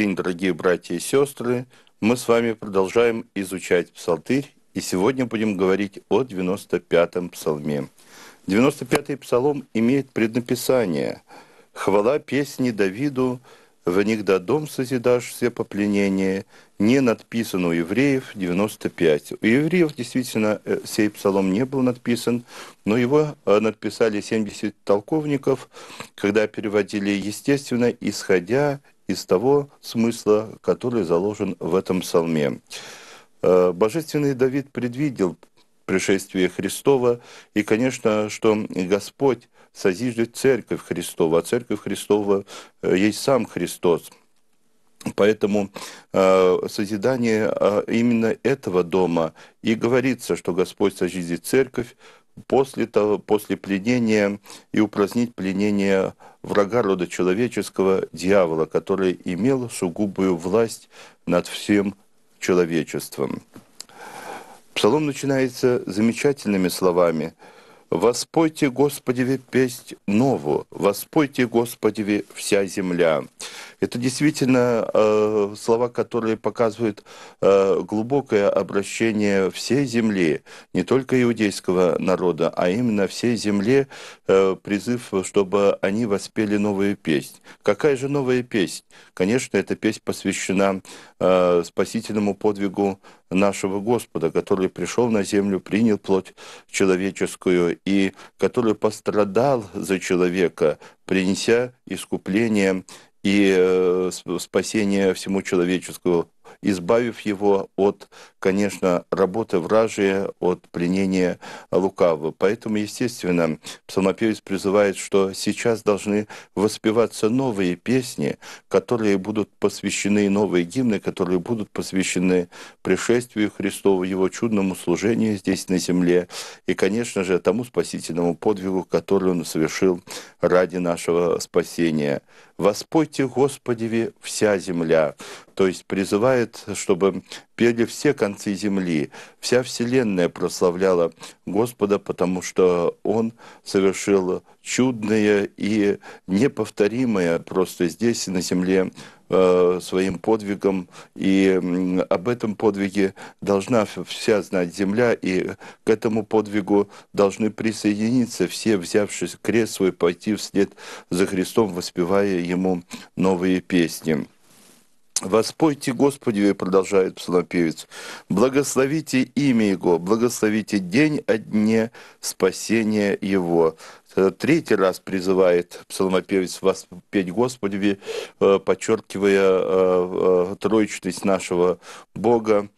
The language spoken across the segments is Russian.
день, дорогие братья и сестры! Мы с вами продолжаем изучать псалтырь, и сегодня будем говорить о 95-м псалме. 95-й псалом имеет преднаписание «Хвала песни Давиду, в них до дом созидашь все попленения», не надписан у евреев 95. У евреев действительно э, сей псалом не был надписан, но его э, надписали 70 толковников, когда переводили, естественно, исходя из того смысла, который заложен в этом псалме. Э, Божественный Давид предвидел пришествие Христова, и, конечно, что Господь созиждет Церковь Христова, а Церковь Христова э, есть сам Христос. Поэтому э, созидание а, именно этого дома и говорится, что Господь созидит церковь после, того, после пленения и упразднить пленение врага рода человеческого, дьявола, который имел сугубую власть над всем человечеством. Псалом начинается замечательными словами – Воспойте Господеве песнь новую, воспойте Господеве вся земля. Это действительно э, слова, которые показывают э, глубокое обращение всей земли, не только иудейского народа, а именно всей земле э, призыв, чтобы они воспели новую песнь. Какая же новая песнь? Конечно, эта песнь посвящена э, спасительному подвигу нашего Господа, который пришел на землю, принял плоть человеческую и который пострадал за человека, принеся искупление и э, спасение всему человеческому избавив его от, конечно, работы вражия, от пленения лукавого. Поэтому, естественно, псалмопевец призывает, что сейчас должны воспеваться новые песни, которые будут посвящены, новые гимны, которые будут посвящены пришествию Христову, его чудному служению здесь на земле и, конечно же, тому спасительному подвигу, который он совершил ради нашего спасения. «Воспойте господи, вся земля». То есть призывает, чтобы пели все концы земли. Вся вселенная прославляла Господа, потому что Он совершил чудное и неповторимое просто здесь, на земле, Э, своим подвигом, и об этом подвиге должна вся знать земля, и к этому подвигу должны присоединиться все, взявшись крест свой, пойти вслед за Христом, воспевая Ему новые песни. «Воспойте Господи», — продолжает псалмопевец, — «благословите имя Его, благословите день о дне спасения Его, Э, третий раз призывает псалмопевец вас петь Господи, э, подчеркивая э, троичность нашего Бога.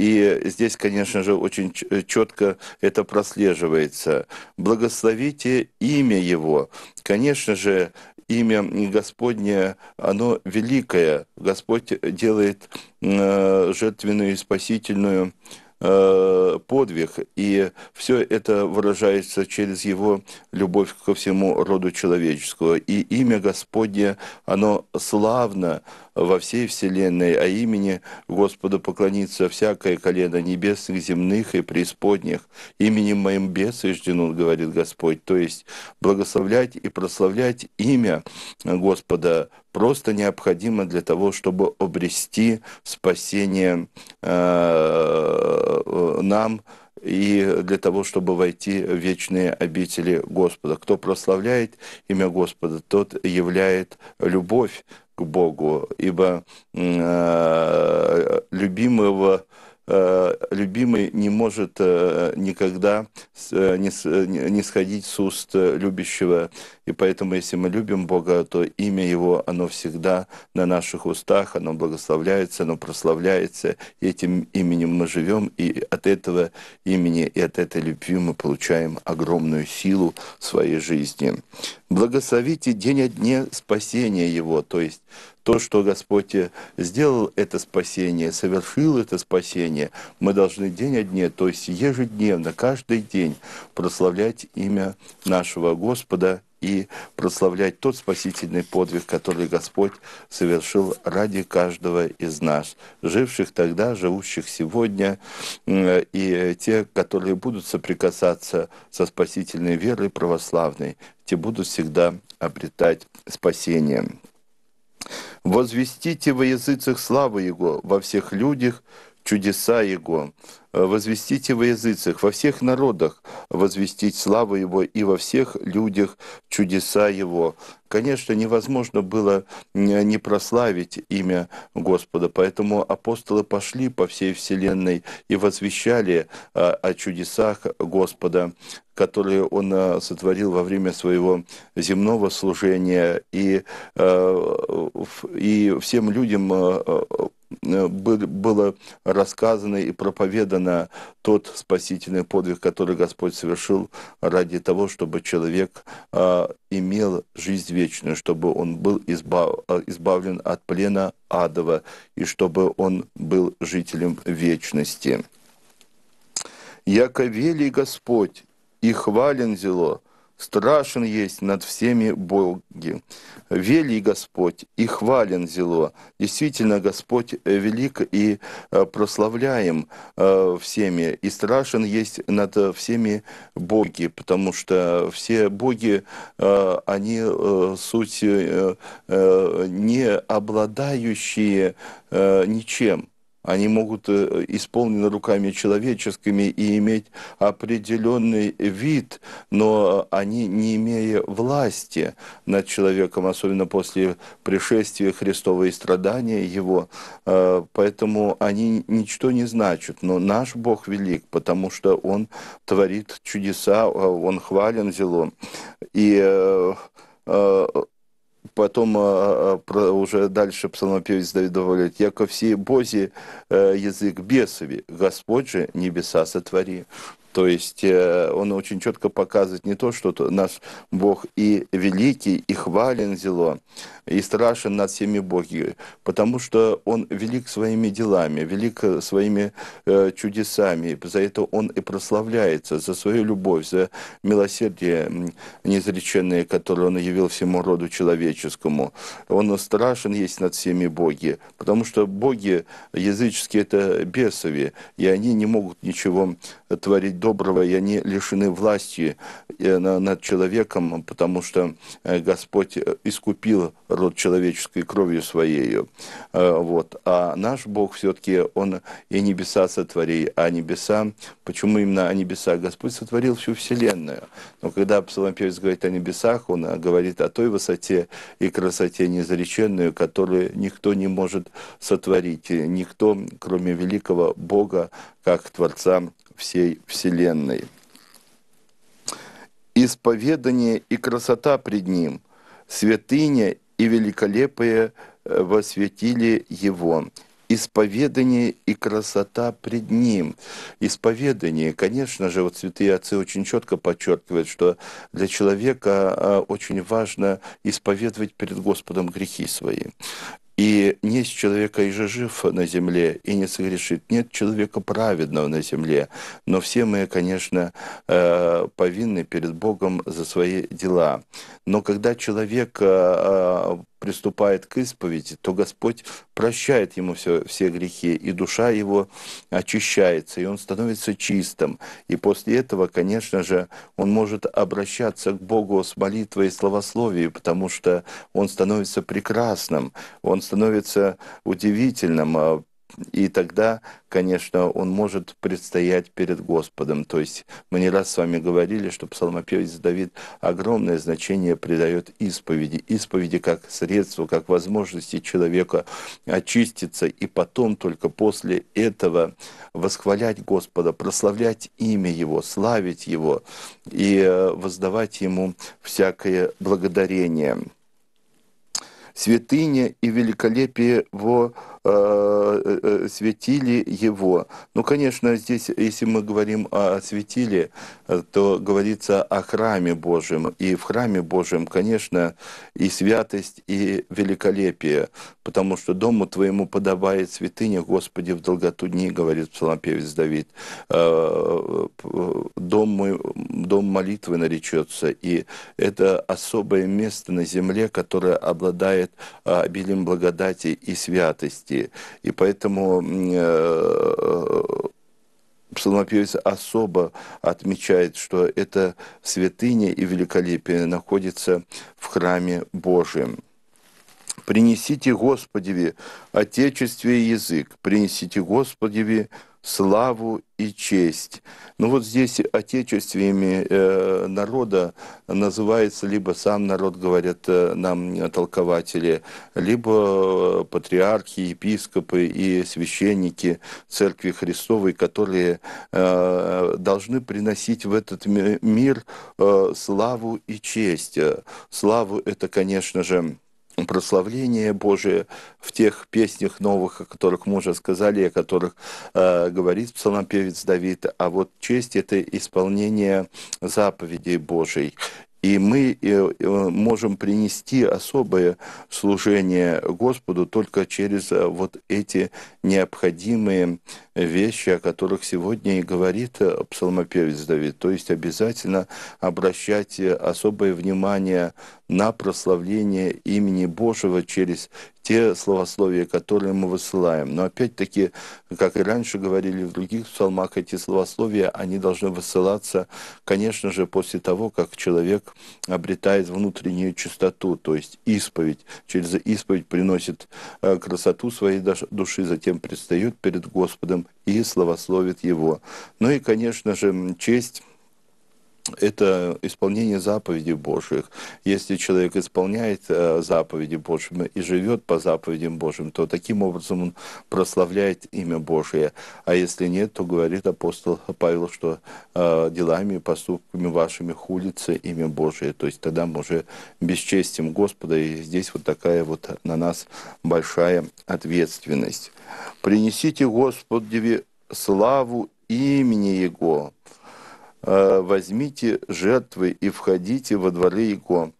И здесь, конечно же, очень четко это прослеживается. Благословите имя Его. Конечно же, имя Господне, оно великое. Господь делает жертвенную и спасительную Э, подвиг, и все это выражается через его любовь ко всему роду человеческого. И имя Господне, оно славно во всей вселенной, а имени Господу поклонится всякое колено небесных, земных и преисподних. Именем моим бесы жденут, говорит Господь. То есть благословлять и прославлять имя Господа просто необходимо для того, чтобы обрести спасение э, э, нам, и для того, чтобы войти в вечные обители Господа. Кто прославляет имя Господа, тот являет любовь к Богу, ибо э, любимого Э, любимый не может э, никогда э, не сходить с уст любящего. И поэтому, если мы любим Бога, то имя Его, оно всегда на наших устах, оно благословляется, оно прославляется. И этим именем мы живем, и от этого имени и от этой любви мы получаем огромную силу в своей жизни. Благословите день о дне спасения Его, то есть то, что Господь э, сделал это спасение, совершил это спасение, мы должны день о дне, то есть ежедневно, каждый день прославлять имя нашего Господа и прославлять тот спасительный подвиг, который Господь совершил ради каждого из нас, живших тогда, живущих сегодня, и те, которые будут соприкасаться со спасительной верой православной, те будут всегда обретать спасение. Возвестите во языцах славы Его, во всех людях, чудеса Его, э, возвестите во языцах, во всех народах возвестить славу Его и во всех людях чудеса Его. Конечно, невозможно было не прославить имя Господа, поэтому апостолы пошли по всей вселенной и возвещали э, о чудесах Господа, которые Он э, сотворил во время своего земного служения, и, и всем людям Э, было рассказано и проповедано тот спасительный подвиг, который Господь совершил ради того, чтобы человек а, имел жизнь вечную, чтобы он был э, избавлен от плена адова и чтобы он был жителем вечности. «Яко Господь, и хвален зело, Страшен есть над всеми боги. Велий Господь и хвален зело. Действительно, Господь э, велик и э, прославляем э, всеми. И страшен есть над всеми боги, потому что все боги, они суть не обладающие ничем они могут э, исполнены руками человеческими и иметь определенный вид, но они, не имея власти над человеком, особенно после пришествия Христова и страдания его, э, поэтому они ничто не значат. Но наш Бог велик, потому что Он творит чудеса, э, Он хвален зело. И Потом а, а, уже дальше псалмопевец Давид добавляет, «Яко все Божий э, язык бесови, Господь же небеса сотвори». То есть э, он очень четко показывает не то, что наш Бог и великий, и хвален зело, и страшен над всеми боги, потому что он велик своими делами, велик э, своими э, чудесами. За это он и прославляется, за свою любовь, за милосердие незреченное, которое он явил всему роду человеческому. Он страшен есть над всеми боги, потому что боги языческие это бесови, и они не могут ничего творить доброго, и они лишены власти э, над человеком, потому что э, Господь э, искупил род человеческой кровью своей. Вот. А наш Бог все-таки, Он и небеса сотворил, а небеса, почему именно о небесах? Господь сотворил всю Вселенную. Но когда псаломпевец говорит о небесах, он говорит о той высоте и красоте незареченную, которую никто не может сотворить, никто, кроме великого Бога, как Творца всей Вселенной. Исповедание и красота пред Ним, святыня и великолепие э, восветили Его исповедание и красота пред Ним. Исповедание, конечно же, вот святые отцы очень четко подчеркивают, что для человека э, очень важно исповедовать перед Господом грехи свои. И нет человека и же жив на земле, и не согрешит. Нет человека праведного на земле. Но все мы, конечно, э, повинны перед Богом за свои дела. Но когда человек э, приступает к исповеди, то Господь прощает ему все, все грехи, и душа его очищается, и он становится чистым. И после этого, конечно же, он может обращаться к Богу с молитвой и словословием, потому что он становится прекрасным, он становится удивительным, а, и тогда, конечно, он может предстоять перед Господом. То есть мы не раз с вами говорили, что псалмопевец Давид огромное значение придает исповеди. Исповеди как средство, как возможности человека очиститься и потом только после этого восхвалять Господа, прославлять имя Его, славить Его и э, воздавать Ему всякое благодарение. Святыня и великолепие во Э, э, э, светили его. Ну, конечно, здесь, если мы говорим о светиле, то говорится о храме Божьем. И в храме Божьем, конечно, и святость, и великолепие, потому что дому твоему подобает святыня, Господи, в долготу дни, говорит псалмопевец Давид. Дом, мой, дом молитвы наречется, и это особое место на земле, которое обладает обилием благодати и святости. России, и поэтому э, псалмопевец особо отмечает, что эта святыня и великолепие находится в храме Божьем. «Принесите Господеви Отечестве язык, принесите Господеви славу и честь. Ну вот здесь отечествами э, народа называется либо сам народ, говорят э, нам толкователи, либо э, патриархи, епископы и священники Церкви Христовой, которые э, должны приносить в этот мир славу и честь. Славу это, конечно же, прославление Божие в тех песнях новых, о которых мы уже сказали, о которых э, говорит псалмопевец Давид, а вот честь — это исполнение заповедей Божьей. И мы э, э, можем принести особое служение Господу только через э, вот эти необходимые вещи, о которых сегодня и говорит псалмопевец Давид. То есть обязательно обращать особое внимание на прославление имени Божьего через те словословия, которые мы высылаем. Но опять-таки, как и раньше говорили в других псалмах, эти словословия, они должны высылаться, конечно же, после того, как человек обретает внутреннюю чистоту, то есть исповедь. Через исповедь приносит э, красоту своей души, затем предстает перед Господом и словословит Его. Ну и, конечно же, честь это исполнение заповедей Божьих. Если человек исполняет э, заповеди Божьи и живет по заповедям Божьим, то таким образом он прославляет имя Божие. А если нет, то говорит апостол Павел, что э, делами и поступками вашими хулится имя Божие. То есть тогда мы уже бесчестим Господа, и здесь вот такая вот на нас большая ответственность. «Принесите Господу славу имени Его, Э, возьмите жертвы и входите во дворе Его.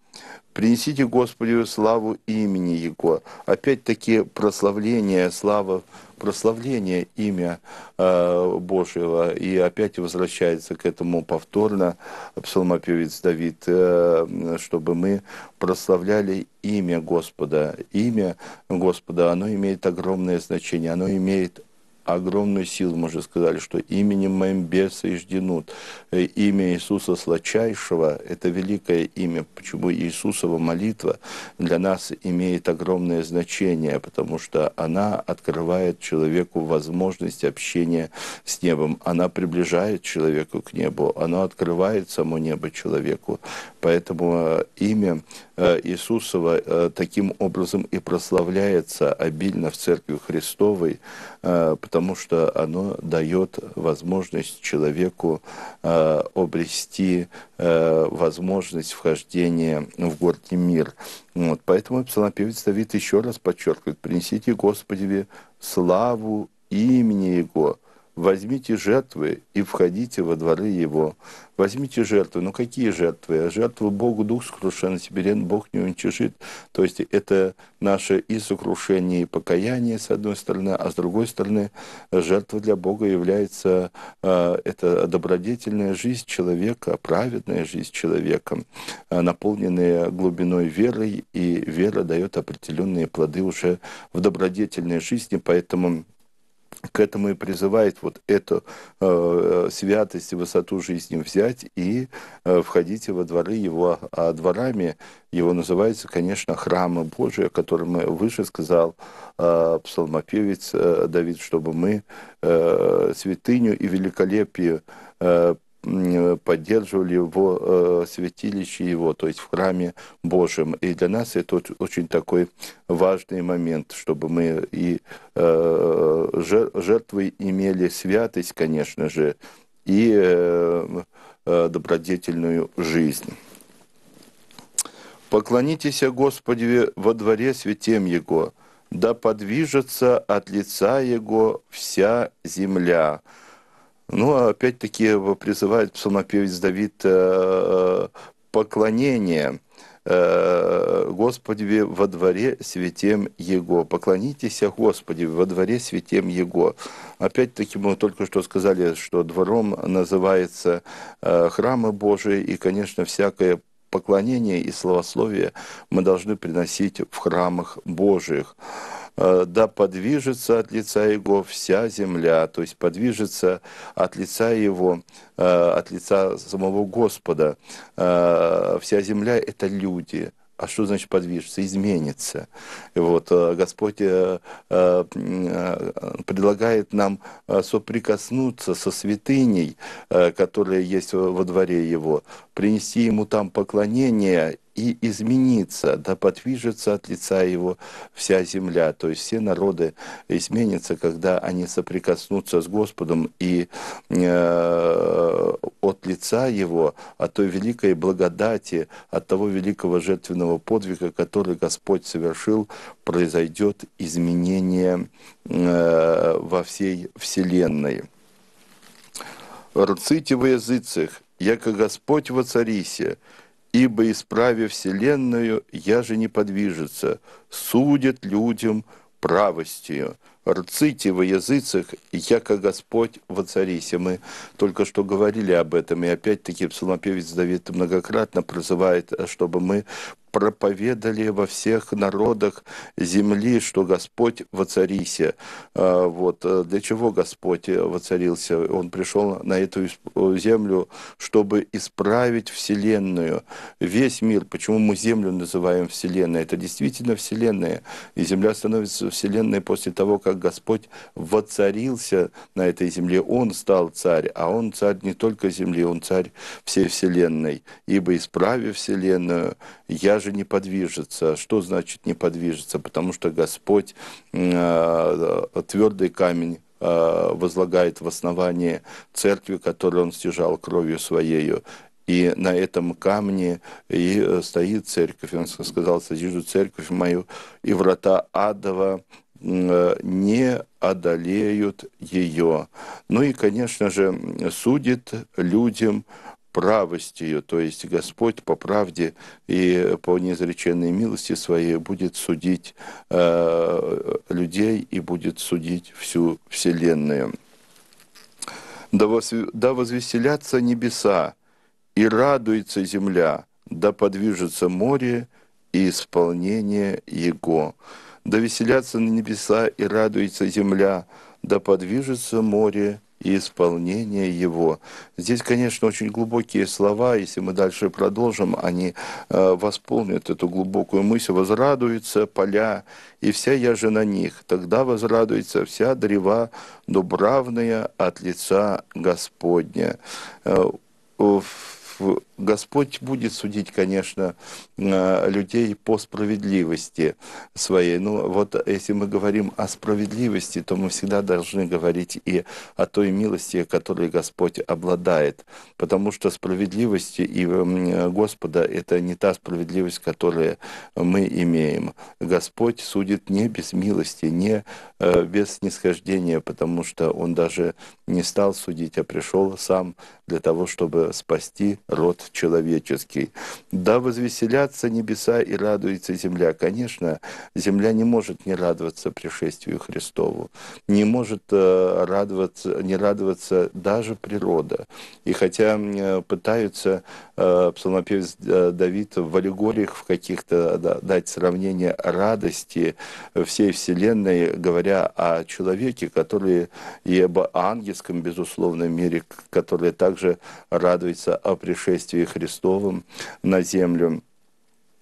Принесите Господу славу имени Его. Опять-таки прославление, слава, прославление имя э, Божьего. И опять возвращается к этому повторно псалмопевец Давид, э, чтобы мы прославляли имя Господа. Имя Господа, оно имеет огромное значение, оно имеет огромную силу, мы же сказали, что именем моим бесы ижденут. Э, имя Иисуса Сладчайшего – это великое имя, почему Иисусова молитва для нас имеет огромное значение, потому что она открывает человеку возможность общения с небом, она приближает человеку к небу, она открывает само небо человеку. Поэтому э, имя э, Иисусова таким образом и прославляется обильно в Церкви Христовой, Э, потому что оно дает возможность человеку э, обрести э, возможность вхождения в гордый мир. Вот. Поэтому псалмопевец Давид еще раз подчеркивает, принесите Господи славу имени Его, возьмите жертвы и входите во дворы его. Возьмите жертвы. Ну какие жертвы? Жертвы Богу Дух сокрушен, сибирен Бог не уничижит. То есть это наше и сокрушение, и покаяние, с одной стороны, а с другой стороны, жертва для Бога является э, это добродетельная жизнь человека, праведная жизнь человека, а, наполненная глубиной верой, и вера дает определенные плоды уже в добродетельной жизни, поэтому к этому и призывает вот эту э, э, святость и высоту жизни взять и э, входите во дворы его, а дворами его называется, конечно, храмы Божии, о котором выше сказал э, псалмопевец э, Давид, чтобы мы э, святыню и великолепие э, поддерживали его э, святилище его, то есть в храме Божьем. И для нас это очень такой важный момент, чтобы мы и э, жертвы имели святость, конечно же, и э, добродетельную жизнь. «Поклонитесь Господи во дворе святем Его, да подвижется от лица Его вся земля». Ну, опять-таки призывает псалмопевец Давид э, поклонение э, Господи во дворе святем Его. Поклонитесь Господи во дворе святем Его. Опять-таки мы только что сказали, что двором называется э, храмы Божии и, конечно, всякое поклонение и словословие мы должны приносить в храмах Божиих. Э, да подвижется от лица Его вся земля, то есть подвижется от лица Его, э, от лица самого Господа. Э, вся земля — это люди, а что значит подвижется? Изменится. Вот, Господь предлагает нам соприкоснуться со святыней, которая есть во дворе Его, принести Ему там поклонение и изменится, да подвижется от лица его вся земля. То есть все народы изменятся, когда они соприкоснутся с Господом и э, от лица его, от той великой благодати, от того великого жертвенного подвига, который Господь совершил, произойдет изменение э, во всей вселенной. «Рците во языцах, яко Господь во Царисе ибо исправив вселенную, я же не подвижется, Судят людям правостью. Рците во языцах, яко Господь воцарися. Мы только что говорили об этом, и опять-таки псалмопевец Давид многократно призывает, чтобы мы проповедали во всех народах земли, что Господь воцарился. А, вот. Э, для чего Господь э, воцарился? Он пришел на эту э, землю, чтобы исправить Вселенную, весь мир. Почему мы Землю называем Вселенной? Это действительно Вселенная. И Земля становится Вселенной после того, как Господь воцарился на этой земле. Он стал царь, а он царь не только земли, он царь всей Вселенной. Ибо исправив Вселенную, я же не подвижется. Что значит не подвижется? Потому что Господь э, э, твердый камень э, возлагает в основание церкви, которую он стяжал кровью своею. И на этом камне и э, стоит церковь. Он сказал, содержу церковь мою, и врата адова э, не одолеют ее. Ну и, конечно же, судит людям правостью, то есть Господь по правде и по неизреченной милости своей будет судить э, людей и будет судить всю Вселенную. Да, воз, да возвеселятся небеса, и радуется земля, да подвижется море и исполнение Его. Да веселятся на небеса, и радуется земля, да подвижется море и исполнение его. Здесь, конечно, очень глубокие слова, если мы дальше продолжим, они э, восполнят эту глубокую мысль. «Возрадуются поля, и вся я же на них, тогда возрадуется вся древа дубравная от лица Господня». Э, Господь будет судить, конечно, э, людей по справедливости своей. Ну вот если мы говорим о справедливости, то мы всегда должны говорить и о той милости, которой Господь обладает. Потому что справедливости и э, Господа – это не та справедливость, которую мы имеем. Господь судит не без милости, не э, без снисхождения, потому что Он даже не стал судить, а пришел сам для того, чтобы спасти род человеческий. Да, возвеселятся небеса и радуется земля. Конечно, земля не может не радоваться пришествию Христову, не может э, радоваться, не радоваться даже природа. И хотя э, пытаются э, псалмопевец Давид в аллегориях в каких-то дать сравнение радости всей Вселенной, говоря о человеке, который и об ангельском, безусловно, мире, который также радуется о пришествии пришествии Христовом на землю,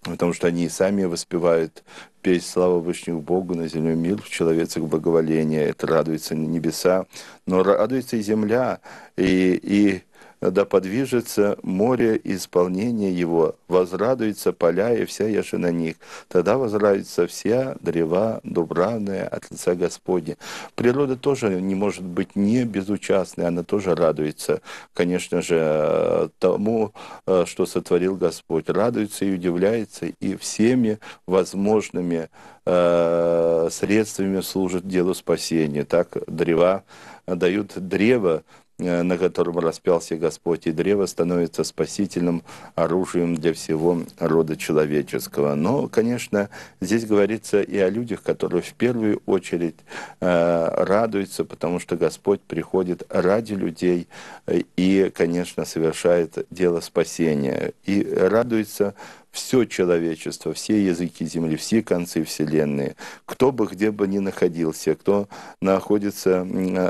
потому что они и сами воспевают песнь слава Вышних Богу, на землю мир, в человецах благоволение. Это радуется небеса, но радуется и земля, и, и да подвижется море исполнения его, возрадуется поля и вся яшина них, тогда возрадуются вся древа дубраная от лица Господня. Природа тоже не может быть не безучастной, она тоже радуется, конечно же, тому, э, что сотворил Господь. Радуется и удивляется, и всеми возможными э, средствами служит делу спасения. Так древа дают древо Э, на котором распялся Господь, и древо становится спасительным оружием для всего рода человеческого. Но, конечно, здесь говорится и о людях, которые в первую очередь э, радуются, потому что Господь приходит ради людей э, и, конечно, совершает дело спасения. И радуется все человечество, все языки Земли, все концы Вселенной, кто бы где бы ни находился, кто находится э,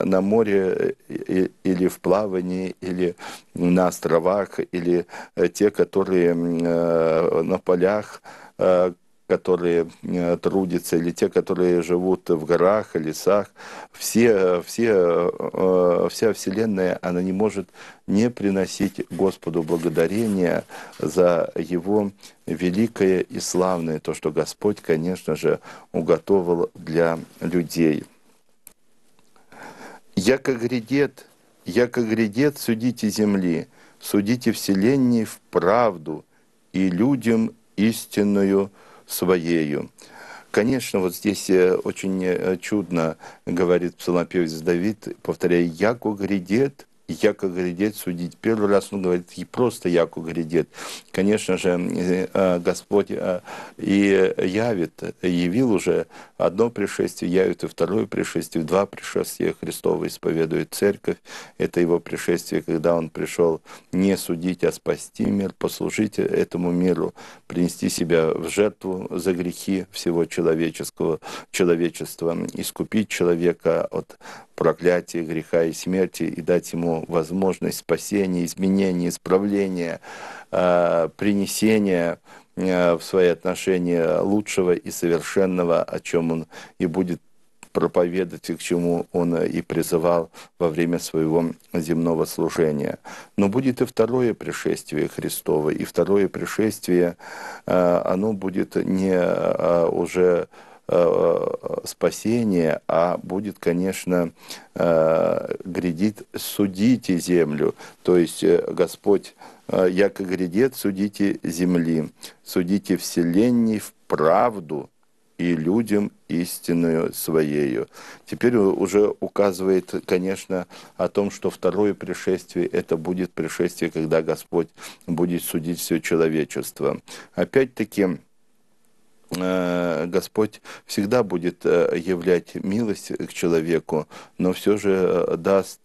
на море э, или в плавании, или на островах, или э, те, которые на полях, которые э, трудятся, или те, которые живут в горах, лесах, все, все, э, вся Вселенная, она не может не приносить Господу благодарения за Его великое и славное, то, что Господь, конечно же, уготовил для людей. «Яко грядет, яко грядет, судите земли, судите вселенней в правду и людям истинную, своею. Конечно, вот здесь э, очень э, чудно говорит псалмопевец Давид, повторяя, «Яко грядет Яко грядет судить. Первый раз он ну, говорит, и просто яко грядет. Конечно же, э, а, Господь а, и явит, явил уже одно пришествие, явит и второе пришествие, два пришествия Христова исповедует церковь. Это его пришествие, когда он пришел не судить, а спасти мир, послужить этому миру, принести себя в жертву за грехи всего человеческого, человечества, искупить человека от проклятия, греха и смерти и дать ему возможность спасения, изменения, исправления, а, принесения а, в свои отношения лучшего и совершенного, о чем он и будет проповедовать и к чему он и призывал во время своего земного служения. Но будет и второе пришествие Христова, и второе пришествие, а, оно будет не уже Э, спасение, а будет, конечно, э, грядит «судите землю». То есть э, Господь, яко грядет, судите земли, судите вселенней в правду, и людям истинную своею. Теперь уже указывает, конечно, о том, что второе пришествие – это будет пришествие, когда Господь будет судить все человечество. Опять-таки, Э, Господь всегда будет э, являть милость к человеку, но все же э, даст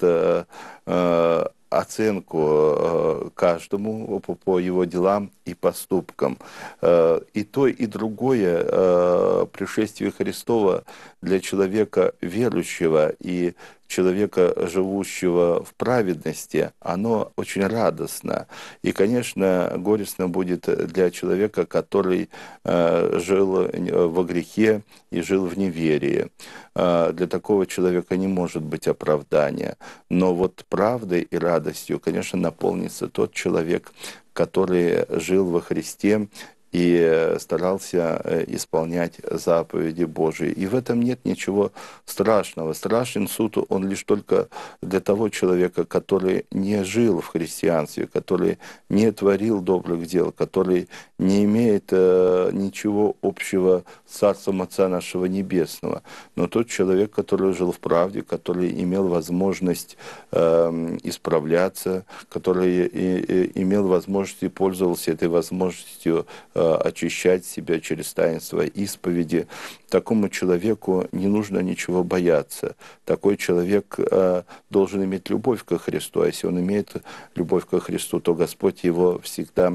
оценку каждому по его делам и поступкам. И то, и другое пришествие Христова для человека верующего и человека, живущего в праведности, оно очень радостно. И, конечно, горестно будет для человека, который э, жил э, во грехе и жил в неверии. Э, для такого человека не может быть оправдания. Но вот правдой и радостью, конечно, наполнится тот человек, который жил во Христе и э, старался э, исполнять заповеди Божии. И в этом нет ничего страшного. Страшен суд, он лишь только для того человека, который не жил в христианстве, который не творил добрых дел, который не имеет э, ничего общего с Царством Отца нашего Небесного. Но тот человек, который жил в правде, который имел возможность э, исправляться, который и, э, и, имел возможность и пользовался этой возможностью э, Э, очищать себя через таинство исповеди. Такому человеку не нужно ничего бояться. Такой человек э, должен иметь любовь ко Христу, а если он имеет любовь ко Христу, то Господь его всегда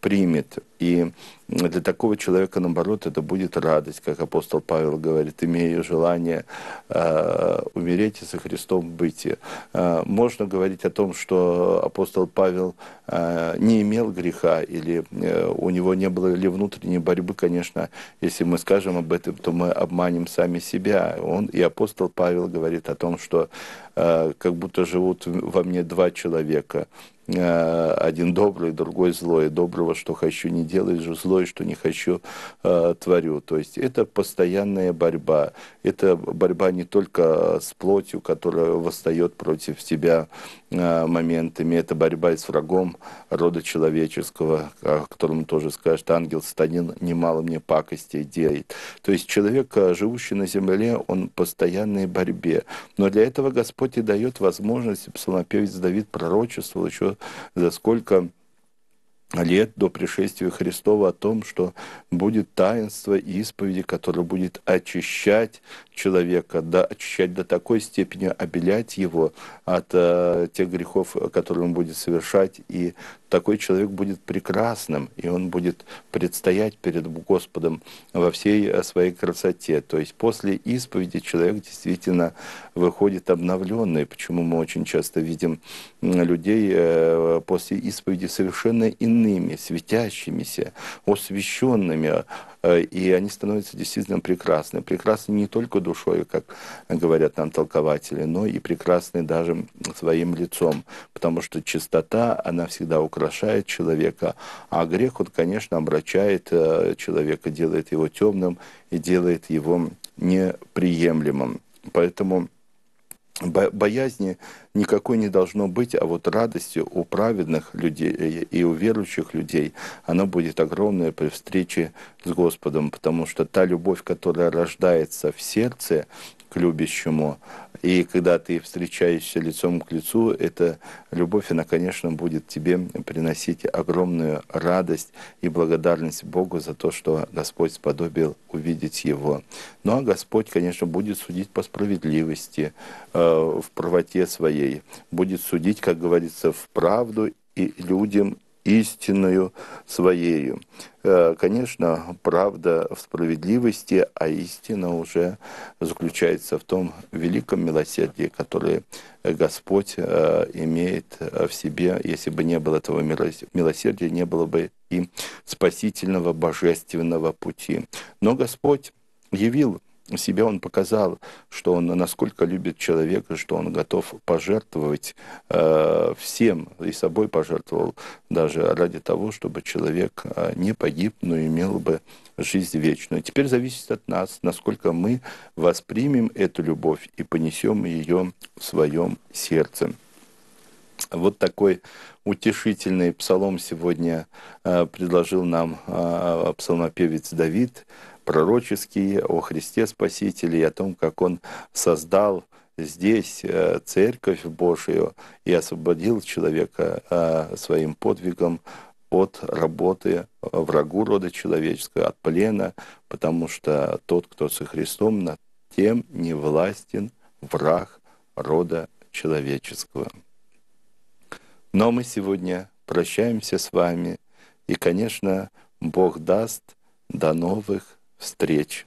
примет. И для такого человека, наоборот, это будет радость, как апостол Павел говорит, имея желание э, умереть и со Христом быть. Э, можно говорить о том, что апостол Павел э, не имел греха, или э, у него не было ли внутренней борьбы, конечно, если мы скажем об этом, то мы обманем сами себя. Он и апостол Павел говорит о том, что э, как будто живут во мне два человека – Э, один добрый, другой злой. Доброго, что хочу, не делаю, же злой, что не хочу, э, творю. То есть это постоянная борьба. Это борьба не только с плотью, которая восстает против тебя Э, моментами. Это борьба с врагом рода человеческого, о котором тоже скажет ангел Станин, немало мне пакостей делает. То есть человек, э, живущий на земле, он в постоянной борьбе. Но для этого Господь и дает возможность, псалмопевец Давид пророчествовал еще за сколько лет до пришествия Христова о том, что будет таинство исповеди, которое будет очищать человека, да, очищать до такой степени, обелять его от э, тех грехов, которые он будет совершать. И такой человек будет прекрасным, и он будет предстоять перед Господом во всей своей красоте. То есть после исповеди человек действительно выходит обновленный, почему мы очень часто видим людей э, после исповеди совершенно иным иными, светящимися, освященными, э, и они становятся действительно прекрасны. Прекрасны не только душой, как говорят нам толкователи, но и прекрасны даже своим лицом, потому что чистота, она всегда украшает человека, а грех, он, конечно, обращает э, человека, делает его темным и делает его неприемлемым. Поэтому Боязни никакой не должно быть, а вот радости у праведных людей э, и у верующих людей, она будет огромная при встрече с Господом, потому что та любовь, которая рождается в сердце, к любящему. И когда ты встречаешься лицом к лицу, эта любовь, она, конечно, будет тебе приносить огромную радость и благодарность Богу за то, что Господь сподобил увидеть его. Ну а Господь, конечно, будет судить по справедливости, э, в правоте своей, будет судить, как говорится, в правду и людям истинную своею. Э, конечно, правда в справедливости, а истина уже заключается в том великом милосердии, которое Господь э, имеет в себе. Если бы не было этого милосердия, не было бы и спасительного божественного пути. Но Господь явил себя он показал, что он насколько любит человека, что он готов пожертвовать э, всем, и собой пожертвовал даже ради того, чтобы человек э, не погиб, но имел бы жизнь вечную. Теперь зависит от нас, насколько мы воспримем эту любовь и понесем ее в своем сердце. Вот такой утешительный псалом сегодня э, предложил нам э, псалмопевец Давид пророческие о Христе Спасителе и о том, как Он создал здесь э, Церковь Божию и освободил человека э, своим подвигом от работы э, врагу рода человеческого, от плена, потому что тот, кто со Христом, над тем не властен враг рода человеческого. Но мы сегодня прощаемся с вами, и, конечно, Бог даст до новых встреч.